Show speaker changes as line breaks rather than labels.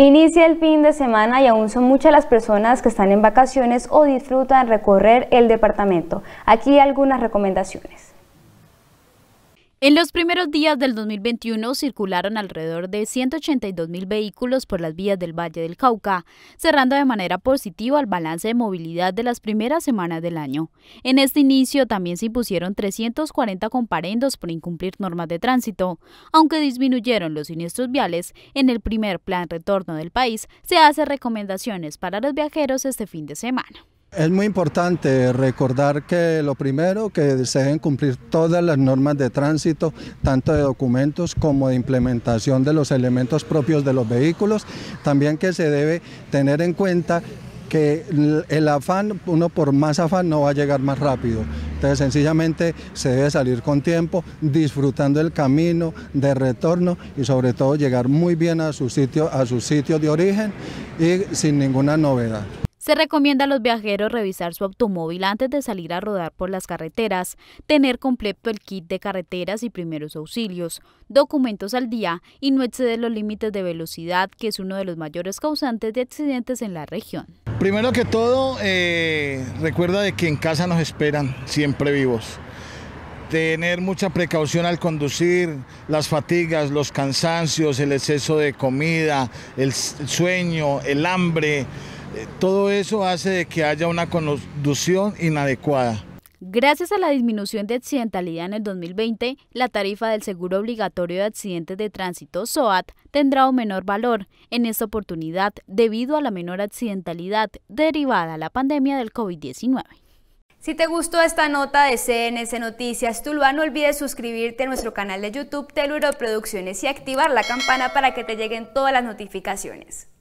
Inicia el fin de semana y aún son muchas las personas que están en vacaciones o disfrutan recorrer el departamento. Aquí algunas recomendaciones. En los primeros días del 2021 circularon alrededor de 182.000 mil vehículos por las vías del Valle del Cauca, cerrando de manera positiva el balance de movilidad de las primeras semanas del año. En este inicio también se impusieron 340 comparendos por incumplir normas de tránsito. Aunque disminuyeron los siniestros viales, en el primer plan retorno del país se hace recomendaciones para los viajeros este fin de semana.
Es muy importante recordar que lo primero que se deben cumplir todas las normas de tránsito, tanto de documentos como de implementación de los elementos propios de los vehículos, también que se debe tener en cuenta que el afán, uno por más afán no va a llegar más rápido. Entonces sencillamente se debe salir con tiempo, disfrutando el camino de retorno y sobre todo llegar muy bien a su sitio, a su sitio de origen y sin ninguna novedad.
Se recomienda a los viajeros revisar su automóvil antes de salir a rodar por las carreteras, tener completo el kit de carreteras y primeros auxilios, documentos al día y no exceder los límites de velocidad, que es uno de los mayores causantes de accidentes en la región.
Primero que todo, eh, recuerda de que en casa nos esperan siempre vivos tener mucha precaución al conducir, las fatigas, los cansancios, el exceso de comida, el sueño, el hambre. Eh, todo eso hace de que haya una conducción inadecuada.
Gracias a la disminución de accidentalidad en el 2020, la tarifa del seguro obligatorio de accidentes de tránsito SOAT tendrá un menor valor en esta oportunidad debido a la menor accidentalidad derivada a la pandemia del COVID-19. Si te gustó esta nota de CNS Noticias Tuluá, no olvides suscribirte a nuestro canal de YouTube Teluro Producciones y activar la campana para que te lleguen todas las notificaciones.